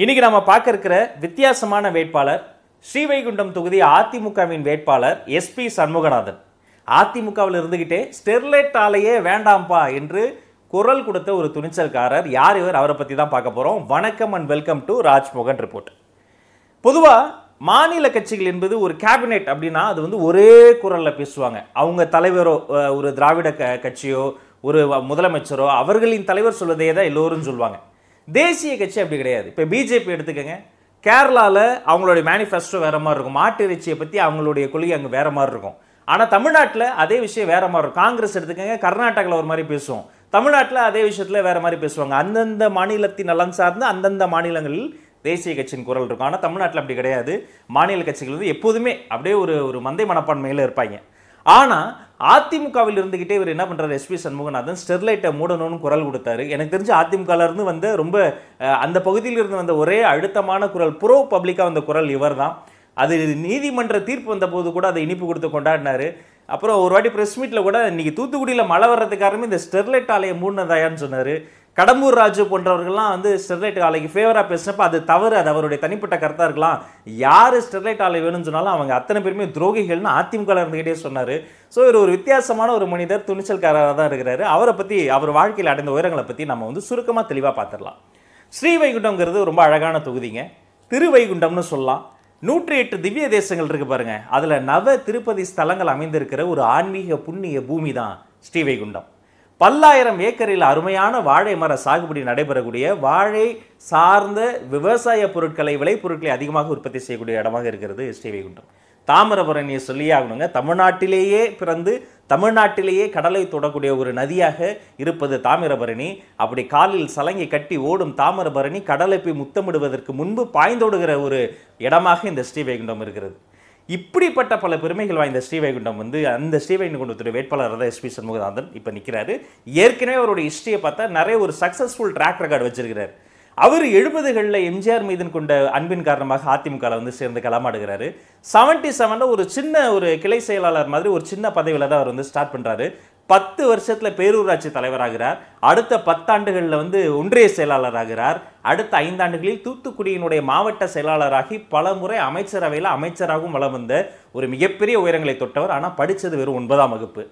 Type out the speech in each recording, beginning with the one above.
இன்னைக்கு நம்ம பார்க்க இருக்கிற வித்தியாசமான வேட்பாளர் ஸ்ரீவைகுண்டம் தொகுதி அதிமுகவின் வேட்பாளர் எஸ்பி சண்முகநாதன் அதிமுகவில் இருந்துக்கிட்டே ஸ்டெர்லைட் ஆலையே வேண்டாம்ப்பா என்று குரல் கொடுத்த ஒரு துணிச்சல்காரர் யார் இவர் அவரை பற்றி தான் பார்க்க போகிறோம் வணக்கம் and welcome to Rajmohan report பொதுவாக மாநில கட்சிகள் என்பது ஒரு கேபினெட் அப்படின்னா அது வந்து ஒரே குரலில் பேசுவாங்க அவங்க தலைவரோ ஒரு திராவிட க கட்சியோ ஒரு முதலமைச்சரோ அவர்களின் தலைவர் சொல்வதையே தான் எல்லோரும் சொல்லுவாங்க தேசிய கட்சி அப்படி கிடையாது இப்போ பிஜேபி எடுத்துக்கோங்க கேரளாவில் அவங்களுடைய மேனிஃபெஸ்டோ வேறு மாதிரி இருக்கும் மாட்டு இறைச்சியை பற்றி அவங்களுடைய கொள்கை அங்கே வேறு மாதிரி இருக்கும் ஆனால் தமிழ்நாட்டில் அதே விஷயம் வேறு மாதிரி இருக்கும் காங்கிரஸ் எடுத்துக்கோங்க கர்நாடகாவில் ஒரு மாதிரி பேசுவோம் தமிழ்நாட்டில் அதே விஷயத்தில் வேறு மாதிரி பேசுவாங்க அந்தந்த மாநிலத்தின் நலன் சார்ந்து அந்தந்த மாநிலங்களில் தேசிய கட்சியின் குரல் இருக்கும் ஆனால் தமிழ்நாட்டில் அப்படி கிடையாது மாநில கட்சிகள் வந்து எப்போதுமே அப்படியே ஒரு ஒரு மந்தை மனப்பான்மையில் இருப்பாங்க ஆனால் அதிமுகவில் இருந்துக்கிட்டே இவர் என்ன பண்ணுறாரு எஸ்பி சண்முகநாதன் ஸ்டெர்லைட்டை மூடணும்னு குரல் கொடுத்தாரு எனக்கு தெரிஞ்சு அதிமுகலேருந்து வந்து ரொம்ப அந்த பகுதியிலிருந்து வந்த ஒரே அழுத்தமான குரல் புரோ பப்ளிக்காக வந்த குரல் இவர் தான் அது நீதிமன்ற தீர்ப்பு வந்தபோது கூட அதை இனிப்பு கொடுத்து கொண்டாடினாரு அப்புறம் ஒரு வாட்டி ப்ரெஸ் மீட்டில் கூட இன்றைக்கி தூத்துக்குடியில் மழை வர்றதுக்காரமே இந்த ஸ்டெர்லைட் ஆலையை மூடினதாயான்னு சொன்னார் கடம்பூர் ராஜு போன்றவர்கள்லாம் வந்து ஸ்டெர்லைட் ஆலைக்கு ஃபேவராக பேசினப்போ அது தவறு அது அவருடைய தனிப்பட்ட கருத்தாக இருக்கலாம் யார் ஸ்டெர்லைட் ஆலை வேணும்னு சொன்னாலும் அவங்க அத்தனை பேருமே துரோகிகள்னு அதிமுக இருந்துக்கிட்டே சொன்னார் ஸோ இவர் ஒரு வித்தியாசமான ஒரு மனிதர் துணிச்சல்காரராக தான் இருக்கிறாரு அவரை பற்றி அவர் வாழ்க்கையில் அடைந்த உயரங்களை பற்றி நம்ம வந்து சுருக்கமாக தெளிவாக பார்த்துடலாம் ஸ்ரீவைகுண்டம்ங்கிறது ரொம்ப அழகான தொகுதிங்க திருவைகுண்டம்னு சொல்லலாம் நூற்றி எட்டு திவ்ய தேசங்கள் இருக்குது பாருங்கள் அதில் நவ திருப்பதி ஸ்தலங்கள் அமைந்திருக்கிற ஒரு ஆன்மீக புண்ணிய பூமி தான் ஸ்ரீவைகுண்டம் பல்லாயிரம் ஏக்கரில் அருமையான வாழை மர சாகுபடி நடைபெறக்கூடிய வாழை சார்ந்த விவசாய பொருட்களை விளைபொருட்களை அதிகமாக உற்பத்தி செய்யக்கூடிய இடமாக இருக்கிறது ஸ்ரீவைகுண்டம் தாமிரபரணியை சொல்லியே ஆகணுங்க தமிழ்நாட்டிலேயே பிறந்து தமிழ்நாட்டிலேயே கடலை தொடக்கூடிய ஒரு நதியாக இருப்பது தாமிரபரணி அப்படி காலில் சலங்கை கட்டி ஓடும் தாமிரபரணி கடலை போய் முத்தமிடுவதற்கு முன்பு பாய்ந்தோடுகிற ஒரு இடமாக இந்த ஸ்ரீவைகுண்டம் இருக்கிறது இப்படிப்பட்ட பல பெருமைகள் வாய்ந்த ஸ்ரீவைகுண்டம் வந்து அந்த ஸ்ரீவைகுண்டத்துடைய வேட்பாளர் தான் எஸ்பி சண்முகநாதன் இப்போ நிற்கிறாரு ஏற்கனவே அவருடைய ஹிஸ்ட்ரியை பார்த்தா நிறைய ஒரு சக்ஸஸ்ஃபுல் ட்ராக் ரெக்கார்டு வச்சிருக்கிறார் அவர் எழுபதுகளில் எம்ஜிஆர் மீது கொண்ட அன்பின் காரணமாக அதிமுகவில் வந்து சேர்ந்து களமாடுகிறாரு செவன்டி செவனில் ஒரு சின்ன ஒரு கிளை செயலாளர் மாதிரி ஒரு சின்ன பதவியில் தான் அவர் வந்து ஸ்டார்ட் பண்ணுறாரு பத்து வருஷத்தில் பேரூராட்சி தலைவராகிறார் அடுத்த பத்தாண்டுகளில் வந்து ஒன்றிய செயலாளராகிறார் அடுத்த ஐந்தாண்டுகளில் தூத்துக்குடியினுடைய மாவட்ட செயலாளராகி பல முறை அமைச்சரவையில் அமைச்சராகவும் வளம் வந்த ஒரு மிகப்பெரிய உயரங்களை தொட்டவர் ஆனால் படித்தது வெறும் ஒன்பதாம் வகுப்பு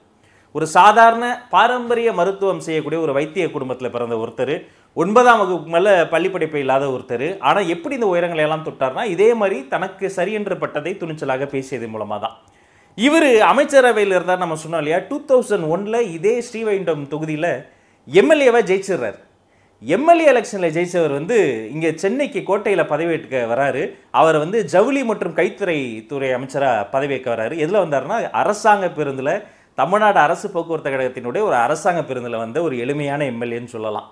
ஒரு சாதாரண பாரம்பரிய மருத்துவம் செய்யக்கூடிய ஒரு வைத்திய குடும்பத்தில் பிறந்த ஒருத்தர் ஒன்பதாம் வகுப்பு மேலே பள்ளிப்படிப்பு இல்லாத ஒருத்தர் ஆனால் எப்படி இந்த உயரங்களை எல்லாம் தொட்டார்னா இதே மாதிரி தனக்கு சரியென்று பட்டதை துணிச்சலாக பேசியது மூலமாக தான் இவர் அமைச்சரவையில் இருந்தார் நம்ம சொன்னோம் இல்லையா டூ தௌசண்ட் ஒனில் இதே ஸ்ரீவைண்டம் தொகுதியில் எம்எல்ஏவாக ஜெயிச்சிடுறார் எம்எல்ஏ எலெக்ஷனில் ஜெயிச்சவர் வந்து இங்கே சென்னைக்கு கோட்டையில் பதவியேற்க வராரு அவர் வந்து ஜவுளி மற்றும் கைத்துறை துறை அமைச்சராக பதவியேற்க வராரு எதில் வந்தார்னா அரசாங்க பேருந்தில் தமிழ்நாடு அரசு போக்குவரத்து கழகத்தினுடைய ஒரு அரசாங்க பேருந்தில் வந்த ஒரு எளிமையான எம்எல்ஏன்னு சொல்லலாம்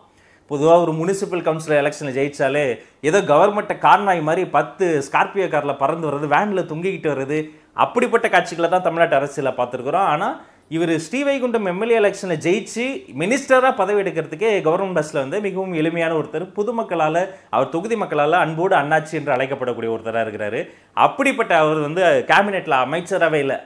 பொதுவாக ஒரு முனிசிபல் கவுன்சில் எலெக்ஷனில் ஜெயித்தாலே ஏதோ கவர்மெண்ட்டை கான்வாய் மாதிரி பத்து ஸ்கார்பியோ காரில் பறந்து வர்றது வேனில் தொங்கிக்கிட்டு வர்றது அப்படிப்பட்ட காட்சிகளை தான் தமிழ்நாட்டு அரசியலில் பார்த்துருக்குறோம் ஆனால் இவர் ஸ்ரீவைகுண்டம் எம்எல்ஏ எலெக்ஷனில் ஜெயிச்சு மினிஸ்டராக பதவி எடுக்கிறதுக்கே கவர்மெண்ட் பஸ்ஸில் வந்து மிகவும் எளிமையான ஒருத்தர் பொதுமக்களால் அவர் தொகுதி மக்களால் அன்போடு அண்ணாச்சி என்று அழைக்கப்படக்கூடிய ஒருத்தராக இருக்கிறார் அப்படிப்பட்ட அவர் வந்து கேபினெட்டில் அமைச்சராகவே இல்லை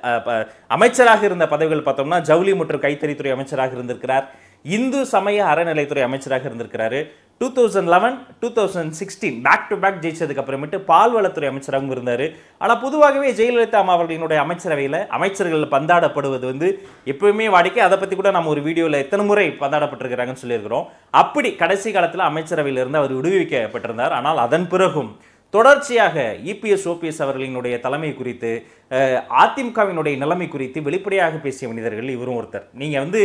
அமைச்சராக இருந்த பதவிகள் பார்த்தோம்னா ஜவுளி மற்றும் கைத்தறித்துறை அமைச்சராக இருந்திருக்கிறார் இந்து சமய அறநிலைத்துறை அமைச்சராக இருந்திருக்கிறாரு two thousand eleven two thousand sixteen back to back ஜெயிச்சதுக்கு அப்புறமேட்டு பால்வளத்துறை அமைச்சராகவும் இருந்தார் ஆனால் பொதுவாகவே ஜெயலலிதா அம்மா அவர்களினுடைய அமைச்சரவையில் அமைச்சர்கள் பந்தாடப்படுவது வந்து எப்பவுமே வாடிக்கை அதை பற்றி கூட நம்ம ஒரு வீடியோவில் எத்தனை முறை பந்தாடப்பட்டிருக்கிறாங்கன்னு சொல்லியிருக்கிறோம் அப்படி கடைசி காலத்தில் அமைச்சரவையிலிருந்து அவர் விடுவிக்கப்பட்டிருந்தார் ஆனால் அதன் பிறகும் தொடர்ச்சியாக இபிஎஸ் ஓபிஎஸ் அவர்களினுடைய தலைமை குறித்து அதிமுகவினுடைய நிலைமை குறித்து வெளிப்படையாக பேசிய மனிதர்கள் இவரும் ஒருத்தர் நீங்கள் வந்து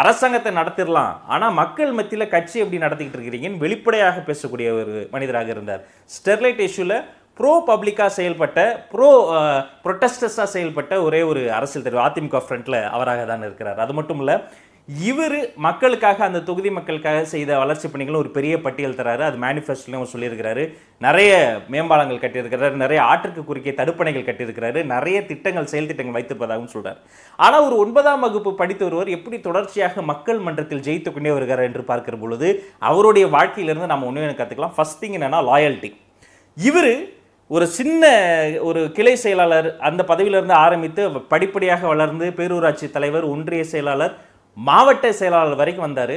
அரசாங்கத்தை நடத்திடலாம் ஆனால் மக்கள் மத்தியில் கட்சி எப்படி நடத்திக்கிட்டு இருக்கிறீங்கன்னு வெளிப்படையாக பேசக்கூடிய ஒரு மனிதராக இருந்தார் ஸ்டெர்லைட் இஷ்யூவில் ப்ரோ பப்ளிக்காக செயல்பட்ட ப்ரோ ப்ரொட்டஸ்டர்ஸாக செயல்பட்ட ஒரே ஒரு அரசியல் தலைவர் அதிமுக ஃப்ரண்ட்டில் அவராக தான் இருக்கிறார் அது மட்டும் இல்லை இவர் மக்களுக்காக அந்த தொகுதி மக்களுக்காக செய்த வளர்ச்சி பணிகளும் ஒரு பெரிய பட்டியல் தராரு அது மேனிஃபெஸ்டோலையும் சொல்லியிருக்கிறாரு நிறைய மேம்பாலங்கள் கட்டியிருக்கிறாரு நிறைய ஆற்றுக்கு குறுக்கிய தடுப்பணைகள் கட்டியிருக்கிறாரு நிறைய திட்டங்கள் செயல் திட்டங்கள் வைத்திருப்பதாகவும் சொல்கிறார் ஆனால் ஒரு ஒன்பதாம் வகுப்பு படித்து ஒருவர் எப்படி தொடர்ச்சியாக மக்கள் மன்றத்தில் ஜெயித்து கொண்டே வருகிறார் என்று பார்க்கிற பொழுது அவருடைய வாழ்க்கையிலிருந்து நம்ம ஒன்று கற்றுக்கலாம் ஃபஸ்ட் திங் என்னென்னா லாயல்ட்டி இவர் ஒரு சின்ன ஒரு கிளை செயலாளர் அந்த பதவியிலிருந்து ஆரம்பித்து படிப்படியாக வளர்ந்து பேரூராட்சி தலைவர் ஒன்றிய செயலாளர் மாவட்ட செயலாளர் வரைக்கும் வந்தார்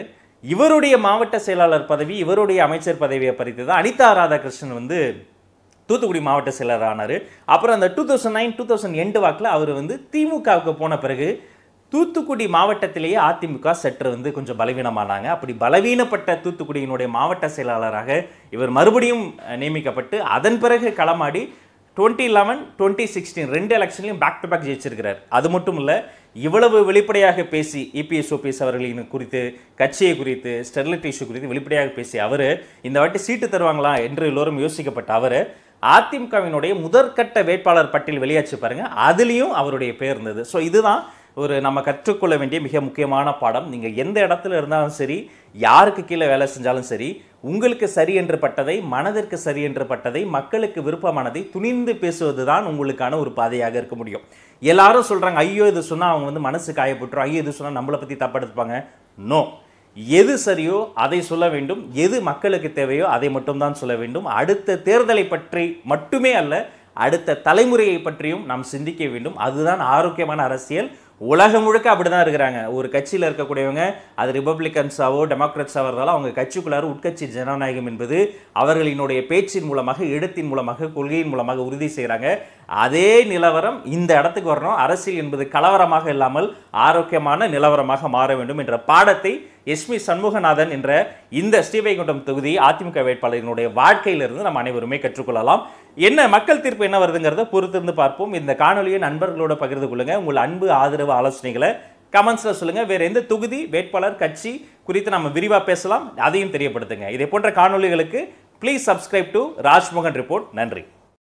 இவருடைய மாவட்ட செயலாளர் பதவி இவருடைய அமைச்சர் பதவியை பறித்து தான் அனிதா ராதாகிருஷ்ணன் வந்து தூத்துக்குடி மாவட்ட செயலர் ஆனார் அப்புறம் அந்த two thousand nine two thousand end வாக்கில் அவர் வந்து திமுகவுக்கு போன பிறகு தூத்துக்குடி மாவட்டத்திலேயே அதிமுக சற்று வந்து கொஞ்சம் பலவீனமானாங்க அப்படி பலவீனப்பட்ட தூத்துக்குடியினுடைய மாவட்ட செயலாளராக இவர் மறுபடியும் நியமிக்கப்பட்டு அதன் பிறகு களமாடி டுவெண்ட்டி லெவன் டுவெண்ட்டி சிக்ஸ்டீன் ரெண்டு எலெக்ஷன்லையும் பேக் டு பேக் ஜெயிச்சிருக்கிறார் அது மட்டும் இல்லை இவ்வளவு வெளிப்படையாக பேசி இபிஎஸ் e ஓபிஎஸ் அவர்களின் குறித்து கட்சியை குறித்து ஸ்டெர்லைட் இஷ்யூ குறித்து வெளிப்படையாக பேசி அவர் இந்த வாட்டி சீட்டு தருவாங்களா என்று எல்லோரும் யோசிக்கப்பட்ட அவர் அதிமுகவினுடைய முதற்கட்ட வேட்பாளர் பட்டியல் வெளியாச்சு பாருங்கள் அதுலேயும் அவருடைய பேர் இருந்தது ஸோ இதுதான் ஒரு நம்ம கற்றுக்கொள்ள வேண்டிய மிக முக்கியமான பாடம் நீங்கள் எந்த இடத்துல இருந்தாலும் சரி யாருக்கு கீழே வேலை செஞ்சாலும் சரி உங்களுக்கு சரி என்று பட்டதை மனதிற்கு சரி என்று பட்டதை மக்களுக்கு விருப்பமானதை துணிந்து பேசுவது தான் உங்களுக்கான ஒரு பாதையாக இருக்க முடியும் எல்லாரும் சொல்கிறாங்க ஐயோ இது சொன்னால் அவங்க வந்து மனசு காயப்பட்டுரும் ஐயோ இது சொன்னால் நம்மளை பற்றி தப்படுத்துப்பாங்க எடுத்துப்பாங்க நோ எது சரியோ அதை சொல்ல வேண்டும் எது மக்களுக்கு தேவையோ அதை மட்டும்தான் சொல்ல வேண்டும் அடுத்த தேர்தலை பற்றி மட்டுமே அல்ல அடுத்த தலைமுறையை பற்றியும் நாம் சிந்திக்க வேண்டும் அதுதான் ஆரோக்கியமான அரசியல் உலகம் முழுக்க அப்படி தான் இருக்கிறாங்க ஒரு கட்சியில் இருக்கக்கூடியவங்க அது ரிப்பப்ளிகன்ஸாவோ டெமோக்ராட்ஸாவோ இருந்தாலும் அவங்க கட்சிக்குள்ளார உட்கட்சி ஜனநாயகம் என்பது அவர்களினுடைய பேச்சின் மூலமாக இடத்தின் மூலமாக கொள்கையின் மூலமாக உறுதி செய்கிறாங்க அதே நிலவரம் இந்த இடத்துக்கு வரணும் அரசியல் என்பது கலவரமாக இல்லாமல் ஆரோக்கியமான நிலவரமாக மாற வேண்டும் என்ற பாடத்தை எஸ்மி சண்முகநாதன் என்ற இந்த ஸ்ரீவைகுண்டம் தொகுதி அதிமுக வேட்பாளரினுடைய வாழ்க்கையிலிருந்து நம்ம அனைவருமே கற்றுக்கொள்ளலாம் என்ன மக்கள் தீர்ப்பு என்ன வருதுங்கிறத பொறுத்திருந்து பார்ப்போம் இந்த காணொலியை நண்பர்களோட பகிர்ந்து கொள்ளுங்கள் உங்கள் அன்பு ஆதரவு ஆலோசனைகளை கமெண்ட்ஸில் சொல்லுங்கள் வேறு எந்த தொகுதி வேட்பாளர் கட்சி குறித்து நம்ம விரிவாக பேசலாம் அதையும் தெரியப்படுத்துங்க இதே போன்ற காணொலிகளுக்கு please subscribe to Rajmohan report நன்றி